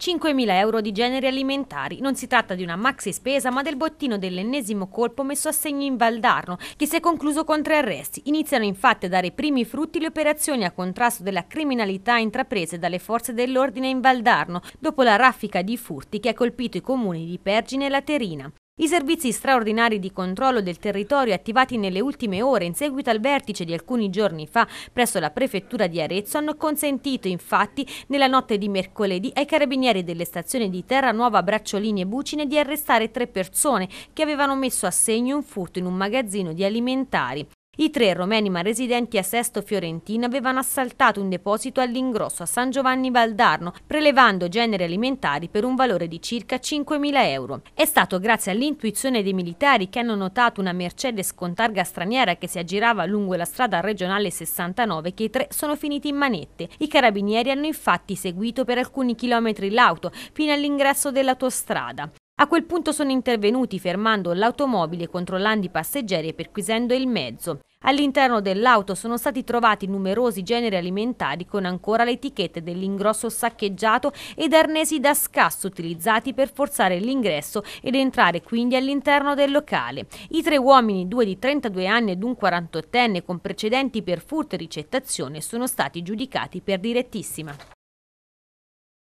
5.000 euro di generi alimentari. Non si tratta di una maxi spesa, ma del bottino dell'ennesimo colpo messo a segno in Valdarno, che si è concluso con tre arresti. Iniziano infatti a dare i primi frutti le operazioni a contrasto della criminalità intraprese dalle forze dell'ordine in Valdarno, dopo la raffica di furti che ha colpito i comuni di Pergine e Laterina. I servizi straordinari di controllo del territorio attivati nelle ultime ore in seguito al vertice di alcuni giorni fa presso la prefettura di Arezzo hanno consentito infatti nella notte di mercoledì ai carabinieri delle stazioni di Terra Nuova, Bracciolini e Bucine di arrestare tre persone che avevano messo a segno un furto in un magazzino di alimentari. I tre romeni ma residenti a Sesto Fiorentino avevano assaltato un deposito all'ingrosso a San Giovanni Valdarno, prelevando generi alimentari per un valore di circa 5.000 euro. È stato grazie all'intuizione dei militari che hanno notato una Mercedes con targa straniera che si aggirava lungo la strada regionale 69 che i tre sono finiti in manette. I carabinieri hanno infatti seguito per alcuni chilometri l'auto fino all'ingresso dell'autostrada. A quel punto sono intervenuti fermando l'automobile, controllando i passeggeri e perquisendo il mezzo. All'interno dell'auto sono stati trovati numerosi generi alimentari con ancora le etichette dell'ingrosso saccheggiato ed arnesi da scasso utilizzati per forzare l'ingresso ed entrare quindi all'interno del locale. I tre uomini, due di 32 anni ed un 48enne con precedenti per furto e ricettazione, sono stati giudicati per direttissima.